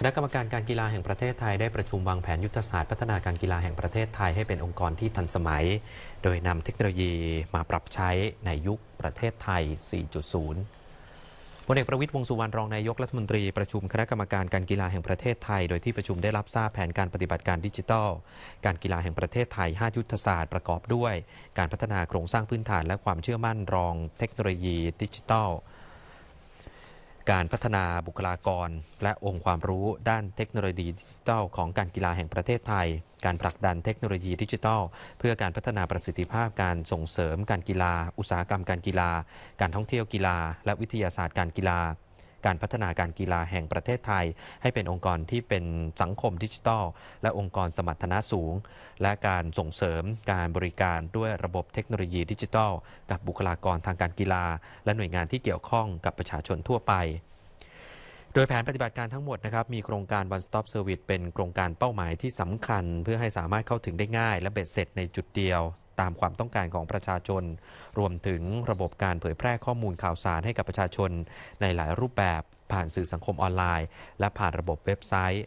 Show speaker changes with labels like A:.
A: คณะกรรมการการกีฬาแห่งประเทศไทยได้ประชุมวางแผนยุทธศาสตร์พัฒนาการกีฬาแห่งประเทศไทยให้ เป็นองค์กรที่ทันสมัย โดยนำเทคโนโลยีมาปรับใช้ในยุคประเทศไทย 4.0พลเอกประวิตยวงสุวรรณรองนายกรัฐมนตรีประชุมคณะกรรมการการกีฬาแห่งประเทศไทยโดยที่ประชุมได้รับทราบแผนการปฏิบัติการดิจิทัล การกีฬาแห่งประเทศไทย 5 ยุทธศาสตร์ประกอบด้วย การพัฒนาโครงสร้างพื้นฐาน และความเชื่อมั่นรองเทคโนโลยี ดิจิทัลการพัฒนาบุคลากร และองค์ความรู้ด้านเทคโนโลยีดิจิทัลของการกีฬาแห่งประเทศไทย การผลักดันเทคโนโลยี ดิจิทัลเพื่อการพัฒนาประสิทธิภาพการส่งเสริมการกีฬา อุตสาหกรรมการกีฬาการท่องเที่ยวกีฬาและวิทยาศาสตร์การกีฬาการพัฒนาการกีฬาแห่งประเทศไทย ให้เป็นองค์กรที่เป็นสังคมดิจิทัล และองค์กรสมรรถนะสูง และการส่งเสริมการบริการด้วยระบบเทคโนโลยีดิจิทัล กับบุคลากรทางการกีฬา และหน่วยงานที่เกี่ยวข้องกับประชาชนทั่วไป โดยแผนปฏิบัติการทั้งหมดนะครับมีโครงการ One Stop Service เป็นโครงการเป้าหมายที่สำคัญ เพื่อให้สามารถเข้าถึงได้ง่าย และเบ็ดเสร็จในจุดเดียวตามความต้องการของประชาชน รวมถึงระบบการเผยแพร่ข้อมูลข่าวสารให้กับประชาชน ในหลายรูปแบบผ่านสื่อสังคมออนไลน์ และผ่านระบบเว็บไซต์